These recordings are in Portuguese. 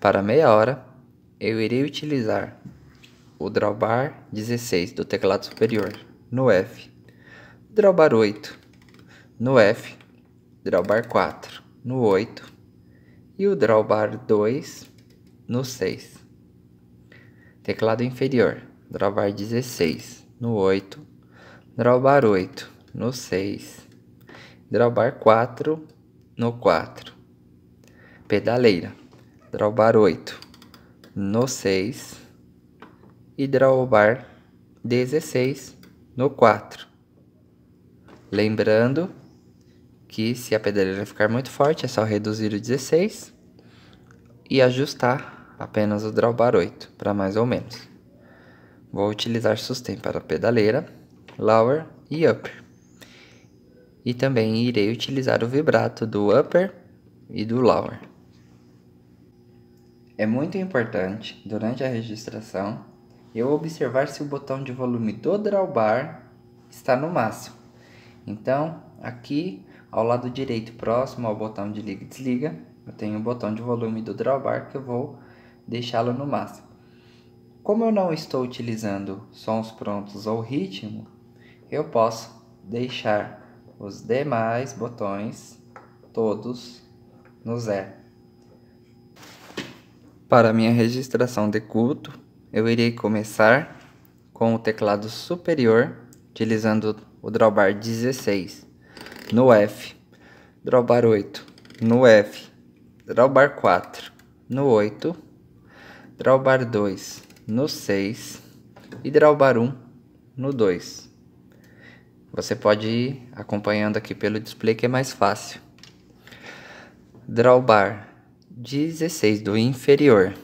Para meia hora, eu irei utilizar o drawbar 16 do teclado superior no F, drawbar 8 no F, drawbar 4 no 8 e o drawbar 2 no 6. Teclado inferior, drawbar 16 no 8, drawbar 8 no 6, drawbar 4 no 4. Pedaleira drawbar 8 no 6 e drawbar 16 no 4. Lembrando que se a pedreira ficar muito forte é só reduzir o 16 e ajustar apenas o drawbar 8 para mais ou menos. Vou utilizar sustain para a pedaleira, lower e upper. E também irei utilizar o vibrato do upper e do lower. É muito importante, durante a registração, eu observar se o botão de volume do drawbar está no máximo. Então, aqui ao lado direito próximo ao botão de liga e desliga, eu tenho o botão de volume do drawbar que eu vou deixá-lo no máximo. Como eu não estou utilizando sons prontos ou ritmo, eu posso deixar os demais botões todos no zero. Para minha registração de culto, eu irei começar com o teclado superior, utilizando o drawbar 16 no F, drawbar 8 no F, drawbar 4 no 8, drawbar 2 no 6 e drawbar 1 no 2. Você pode ir acompanhando aqui pelo display que é mais fácil. Drawbar 16 do inferior.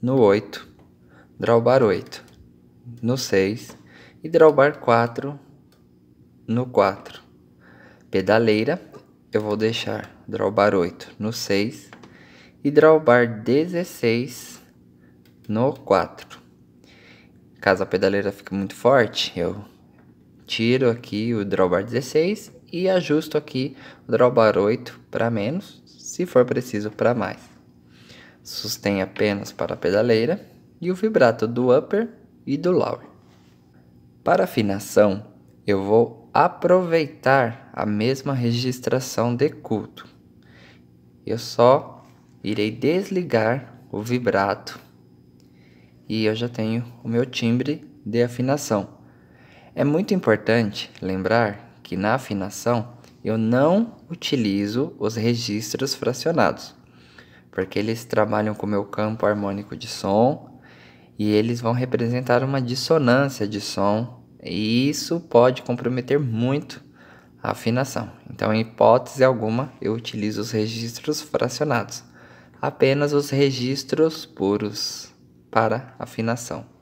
No 8, drawbar 8. No 6 e Draubar 4 no 4. Pedaleira, eu vou deixar drawbar 8 no 6 e Draubar 16 no 4. Caso a pedaleira fique muito forte, eu tiro aqui o Drawbar 16 e ajusto aqui o drawbar 8 para menos, se for preciso para mais. Sustém apenas para a pedaleira e o vibrato do upper e do lower. Para afinação, eu vou aproveitar a mesma registração de culto. Eu só irei desligar o vibrato e eu já tenho o meu timbre de afinação. É muito importante lembrar que na afinação eu não utilizo os registros fracionados, porque eles trabalham com o meu campo harmônico de som e eles vão representar uma dissonância de som, e isso pode comprometer muito a afinação. Então, em hipótese alguma, eu utilizo os registros fracionados, apenas os registros puros para afinação.